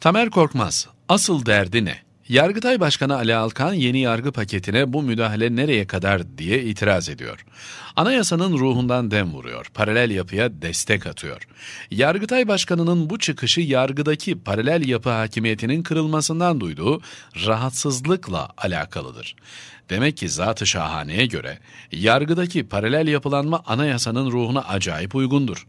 Tamer Korkmaz, asıl derdi ne? Yargıtay Başkanı Ali Alkan yeni yargı paketine bu müdahale nereye kadar diye itiraz ediyor. Anayasanın ruhundan dem vuruyor, paralel yapıya destek atıyor. Yargıtay Başkanı'nın bu çıkışı yargıdaki paralel yapı hakimiyetinin kırılmasından duyduğu rahatsızlıkla alakalıdır. Demek ki zatı şahaneye göre yargıdaki paralel yapılanma anayasanın ruhuna acayip uygundur.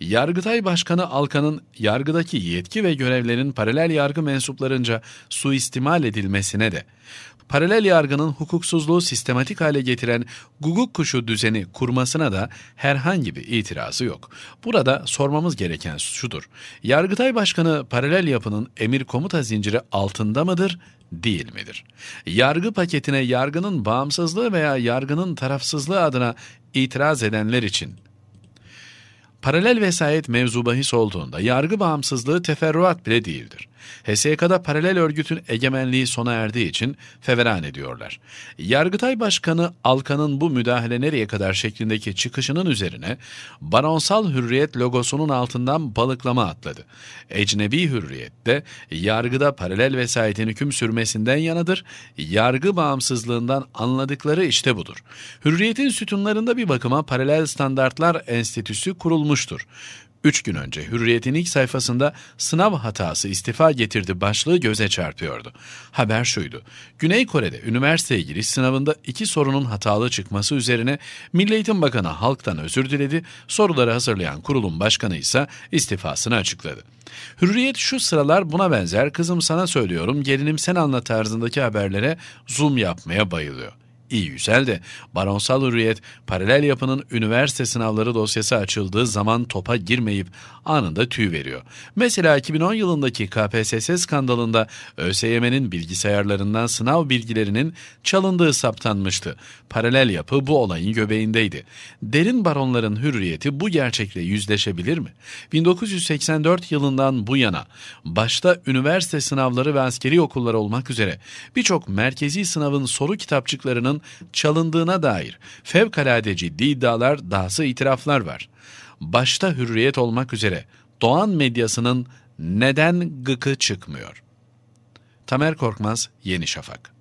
Yargıtay Başkanı Alkan'ın yargıdaki yetki ve görevlerin paralel yargı mensuplarınca suistimal ihlal edilmesine de, paralel yargının hukuksuzluğu sistematik hale getiren guguk kuşu düzeni kurmasına da herhangi bir itirazı yok. Burada sormamız gereken şudur. Yargıtay Başkanı paralel yapının emir komuta zinciri altında mıdır, değil midir? Yargı paketine yargının bağımsızlığı veya yargının tarafsızlığı adına itiraz edenler için paralel vesayet mevzu bahis olduğunda yargı bağımsızlığı teferruat bile değildir. HSYK'da paralel örgütün egemenliği sona erdiği için feveran ediyorlar. Yargıtay Başkanı Alkan'ın bu müdahale nereye kadar şeklindeki çıkışının üzerine baronsal hürriyet logosunun altından balıklama atladı. Ecnebi hürriyette yargıda paralel vesayetin hüküm sürmesinden yanadır, yargı bağımsızlığından anladıkları işte budur. Hürriyetin sütunlarında bir bakıma paralel standartlar enstitüsü kurulmuştur. 3 gün önce Hürriyet'in ilk sayfasında sınav hatası istifa getirdi başlığı göze çarpıyordu. Haber şuydu. Güney Kore'de üniversiteye giriş sınavında iki sorunun hatalı çıkması üzerine Milli Eğitim Bakanı halktan özür diledi, soruları hazırlayan kurulun başkanı ise istifasını açıkladı. Hürriyet şu sıralar buna benzer kızım sana söylüyorum gelinim sen anla tarzındaki haberlere zoom yapmaya bayılıyor iyi Yücel de baronsal hürriyet paralel yapının üniversite sınavları dosyası açıldığı zaman topa girmeyip anında tüy veriyor. Mesela 2010 yılındaki KPSS skandalında ÖSYM'nin bilgisayarlarından sınav bilgilerinin çalındığı saptanmıştı. Paralel yapı bu olayın göbeğindeydi. Derin baronların hürriyeti bu gerçekle yüzleşebilir mi? 1984 yılından bu yana başta üniversite sınavları ve askeri okullar olmak üzere birçok merkezi sınavın soru kitapçıklarının çalındığına dair fevkalade ciddi iddialar, dahası itiraflar var. Başta hürriyet olmak üzere Doğan medyasının neden gıkı çıkmıyor? Tamer Korkmaz, Yeni Şafak